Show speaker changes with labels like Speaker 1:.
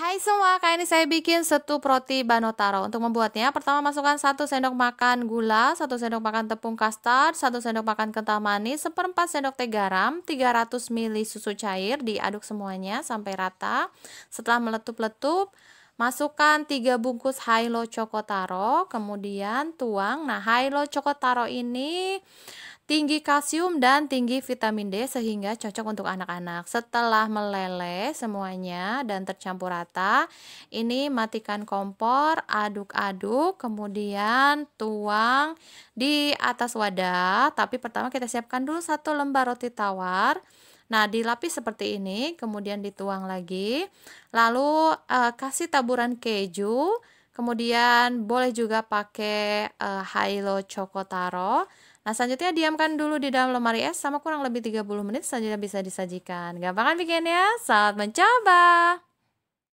Speaker 1: Hai semua, kali ini saya bikin setup roti banotaro. Untuk membuatnya, pertama masukkan 1 sendok makan gula, 1 sendok makan tepung kastar, 1 sendok makan kental manis, seperempat sendok teh garam, 300 ml susu cair, diaduk semuanya sampai rata. Setelah meletup-letup, masukkan 3 bungkus Hilo taro, kemudian tuang. Nah, Hilo taro ini tinggi kalsium dan tinggi vitamin D sehingga cocok untuk anak-anak. Setelah meleleh semuanya dan tercampur rata, ini matikan kompor, aduk-aduk, kemudian tuang di atas wadah. Tapi pertama kita siapkan dulu satu lembar roti tawar. Nah, dilapis seperti ini, kemudian dituang lagi. Lalu eh, kasih taburan keju, kemudian boleh juga pakai eh, Hilo Choco Taro. Nah, selanjutnya diamkan dulu di dalam lemari es sama kurang lebih 30 menit, selanjutnya bisa disajikan. Gampang kan bikinnya? saat mencoba!